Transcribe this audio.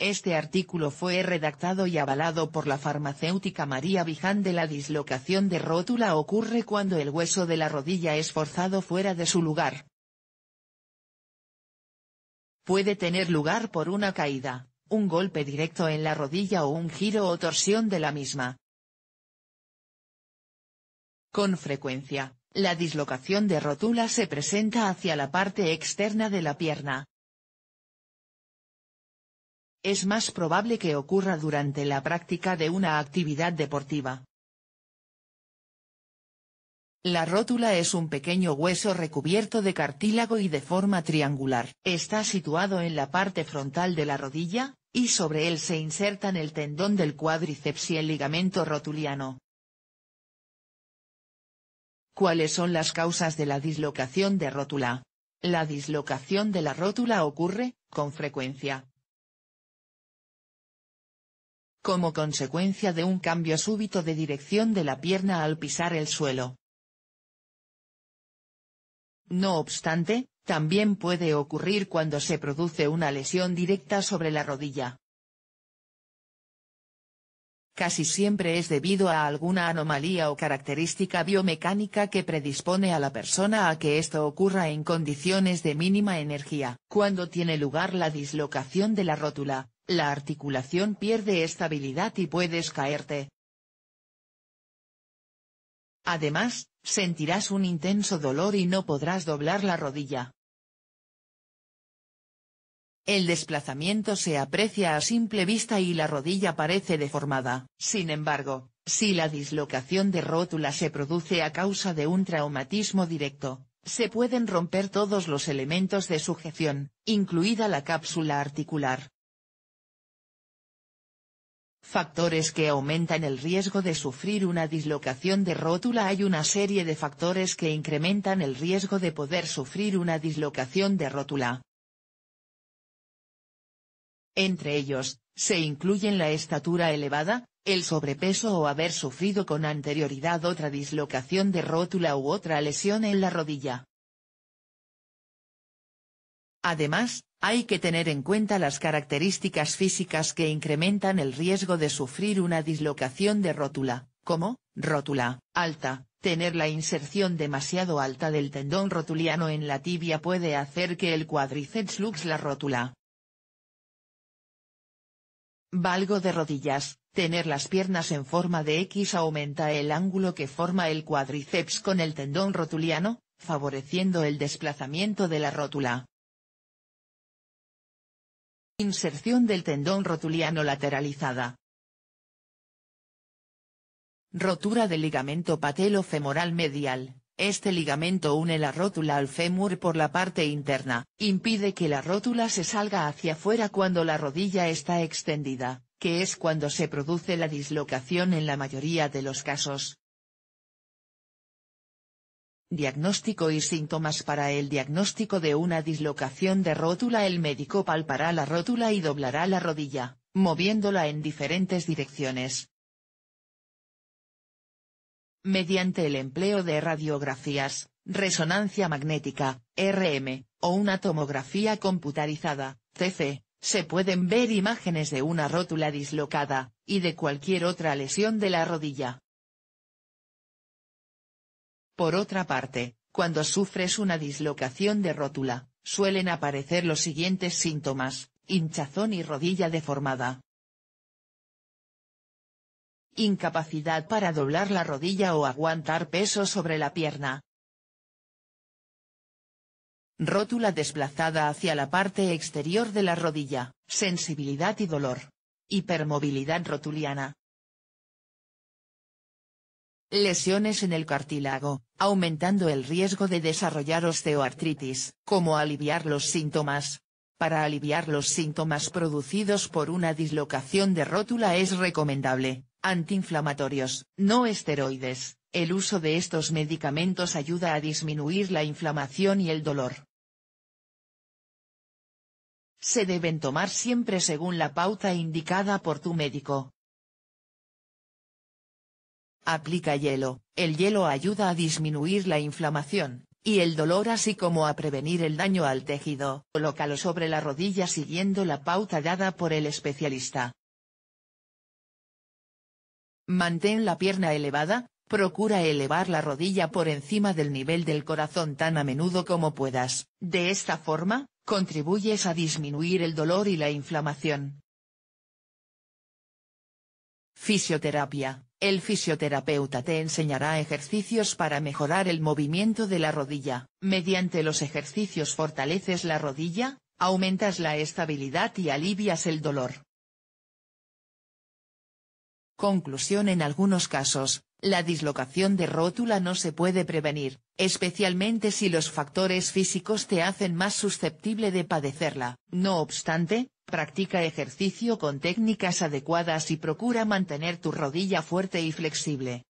Este artículo fue redactado y avalado por la farmacéutica María de La dislocación de rótula ocurre cuando el hueso de la rodilla es forzado fuera de su lugar. Puede tener lugar por una caída, un golpe directo en la rodilla o un giro o torsión de la misma. Con frecuencia, la dislocación de rótula se presenta hacia la parte externa de la pierna, es más probable que ocurra durante la práctica de una actividad deportiva. La rótula es un pequeño hueso recubierto de cartílago y de forma triangular. Está situado en la parte frontal de la rodilla, y sobre él se insertan el tendón del cuádriceps y el ligamento rotuliano. ¿Cuáles son las causas de la dislocación de rótula? La dislocación de la rótula ocurre, con frecuencia, como consecuencia de un cambio súbito de dirección de la pierna al pisar el suelo. No obstante, también puede ocurrir cuando se produce una lesión directa sobre la rodilla casi siempre es debido a alguna anomalía o característica biomecánica que predispone a la persona a que esto ocurra en condiciones de mínima energía. Cuando tiene lugar la dislocación de la rótula, la articulación pierde estabilidad y puedes caerte. Además, sentirás un intenso dolor y no podrás doblar la rodilla. El desplazamiento se aprecia a simple vista y la rodilla parece deformada. Sin embargo, si la dislocación de rótula se produce a causa de un traumatismo directo, se pueden romper todos los elementos de sujeción, incluida la cápsula articular. Factores que aumentan el riesgo de sufrir una dislocación de rótula Hay una serie de factores que incrementan el riesgo de poder sufrir una dislocación de rótula, entre ellos, se incluyen la estatura elevada, el sobrepeso o haber sufrido con anterioridad otra dislocación de rótula u otra lesión en la rodilla. Además, hay que tener en cuenta las características físicas que incrementan el riesgo de sufrir una dislocación de rótula, como, rótula, alta, tener la inserción demasiado alta del tendón rotuliano en la tibia puede hacer que el cuádriceps lux la rótula Valgo de rodillas, tener las piernas en forma de X aumenta el ángulo que forma el cuádriceps con el tendón rotuliano, favoreciendo el desplazamiento de la rótula. Inserción del tendón rotuliano lateralizada. Rotura del ligamento patelo-femoral medial, este ligamento une la rótula al fémur por la parte interna, impide que la rótula se salga hacia afuera cuando la rodilla está extendida, que es cuando se produce la dislocación en la mayoría de los casos. Diagnóstico y síntomas Para el diagnóstico de una dislocación de rótula el médico palpará la rótula y doblará la rodilla, moviéndola en diferentes direcciones, mediante el empleo de radiografías, resonancia magnética, RM, o una tomografía computarizada, TC, se pueden ver imágenes de una rótula dislocada, y de cualquier otra lesión de la rodilla. Por otra parte, cuando sufres una dislocación de rótula, suelen aparecer los siguientes síntomas, hinchazón y rodilla deformada, Incapacidad para doblar la rodilla o aguantar peso sobre la pierna. Rótula desplazada hacia la parte exterior de la rodilla, sensibilidad y dolor. Hipermovilidad rotuliana. Lesiones en el cartílago, aumentando el riesgo de desarrollar osteoartritis. como aliviar los síntomas? Para aliviar los síntomas producidos por una dislocación de rótula es recomendable, Antiinflamatorios, no esteroides. El uso de estos medicamentos ayuda a disminuir la inflamación y el dolor. Se deben tomar siempre según la pauta indicada por tu médico. Aplica hielo. El hielo ayuda a disminuir la inflamación, y el dolor así como a prevenir el daño al tejido. Colócalo sobre la rodilla siguiendo la pauta dada por el especialista. Mantén la pierna elevada, procura elevar la rodilla por encima del nivel del corazón tan a menudo como puedas. De esta forma, contribuyes a disminuir el dolor y la inflamación. Fisioterapia. El fisioterapeuta te enseñará ejercicios para mejorar el movimiento de la rodilla. Mediante los ejercicios fortaleces la rodilla, aumentas la estabilidad y alivias el dolor. Conclusión En algunos casos, la dislocación de rótula no se puede prevenir, especialmente si los factores físicos te hacen más susceptible de padecerla. No obstante, practica ejercicio con técnicas adecuadas y procura mantener tu rodilla fuerte y flexible.